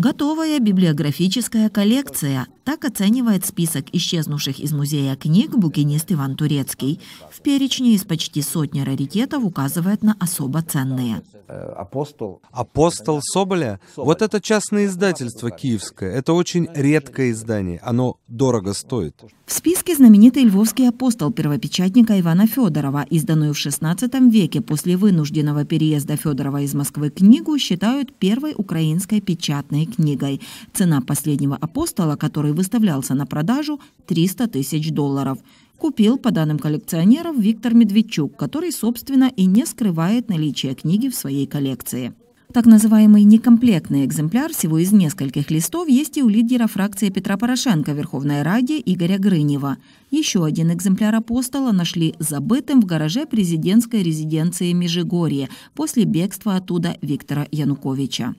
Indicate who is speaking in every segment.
Speaker 1: готовая библиографическая коллекция, так оценивает список исчезнувших из музея книг букинист Иван Турецкий. В перечне из почти сотни раритетов указывает на особо ценные.
Speaker 2: Э, «Апостол». «Апостол Соболя» — вот это частное издательство киевское. Это очень редкое издание. Оно дорого стоит.
Speaker 1: В списке знаменитый львовский апостол первопечатника Ивана Федорова, изданную в XVI веке после вынужденного переезда Федорова из Москвы книгу, считают первой украинской печатной книгой. Цена последнего апостола, который который выставлялся на продажу, 300 тысяч долларов. Купил, по данным коллекционеров, Виктор Медведчук, который, собственно, и не скрывает наличие книги в своей коллекции. Так называемый некомплектный экземпляр всего из нескольких листов есть и у лидера фракции Петра Порошенко в Верховной Раде Игоря Грынева. Еще один экземпляр апостола нашли забытым в гараже президентской резиденции Межигорье после бегства оттуда Виктора Януковича.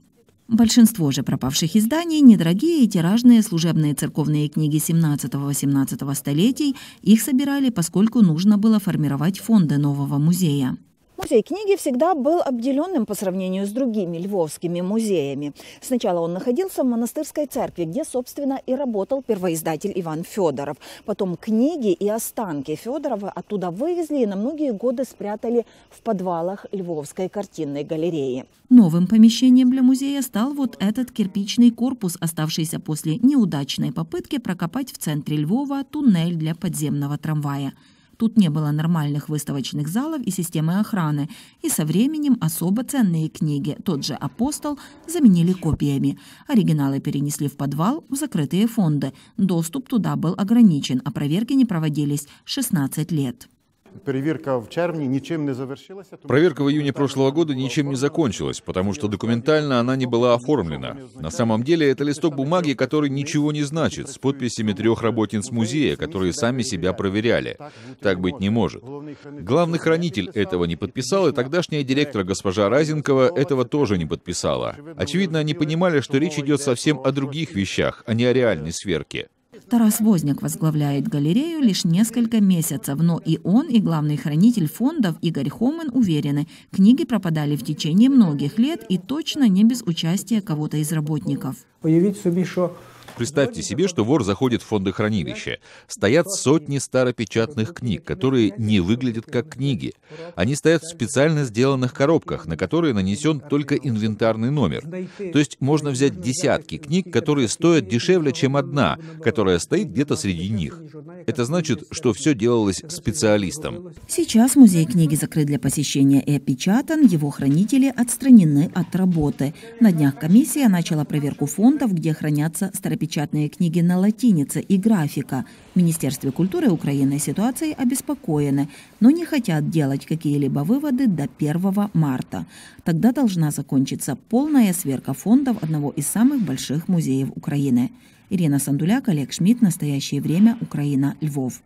Speaker 1: Большинство же пропавших изданий – недорогие и тиражные служебные церковные книги 17-18 столетий. Их собирали, поскольку нужно было формировать фонды нового музея. Музей книги всегда был обделенным по сравнению с другими львовскими музеями. Сначала он находился в монастырской церкви, где, собственно, и работал первоиздатель Иван Федоров. Потом книги и останки Федорова оттуда вывезли и на многие годы спрятали в подвалах Львовской картинной галереи. Новым помещением для музея стал вот этот кирпичный корпус, оставшийся после неудачной попытки прокопать в центре Львова туннель для подземного трамвая. Тут не было нормальных выставочных залов и системы охраны, и со временем особо ценные книги, тот же «Апостол», заменили копиями. Оригиналы перенесли в подвал, в закрытые фонды. Доступ туда был ограничен, а проверки не проводились 16 лет. Перевірка в червні ничем не завершилась.
Speaker 2: Проверка в июне прошлого года ничем не закончилась, потому что документально она не была оформлена. На самом деле это листок бумаги, который ничего не значит, с подписями трех работниц музея, которые сами себя проверяли. Так быть не может. Главный хранитель этого не подписал, и тогдашняя директора госпожа Разенкова этого тоже не подписала. Очевидно, они понимали, что речь идет совсем о других вещах, а не о реальной сверке.
Speaker 1: Тарас Возняк возглавляет галерею лишь несколько месяцев, но и он, и главный хранитель фондов Игорь Хоман уверены, книги пропадали в течение многих лет и точно не без участия кого-то из работников. Появить себе, что
Speaker 2: представьте себе, что вор заходит в фондохранилище. Стоят сотни старопечатных книг, которые не выглядят как книги. Они стоят в специально сделанных коробках, на которые нанесен только инвентарный номер. То есть можно взять десятки книг, которые стоят дешевле, чем одна, которая стоит где-то среди них. Это значит, что все делалось специалистом.
Speaker 1: Сейчас музей книги закрыт для посещения и опечатан, его хранители отстранены от работы. На днях комиссия начала проверку фондов, где хранятся старопечатные печатные книги на латинице и графика. В Министерстве культуры Украины ситуацией обеспокоены, но не хотят делать какие-либо выводы до 1 марта. Тогда должна закончиться полная сверка фондов одного из самых больших музеев Украины. Ирина Сандуляк, Олег Шмидт. Настоящее время. Украина. Львов.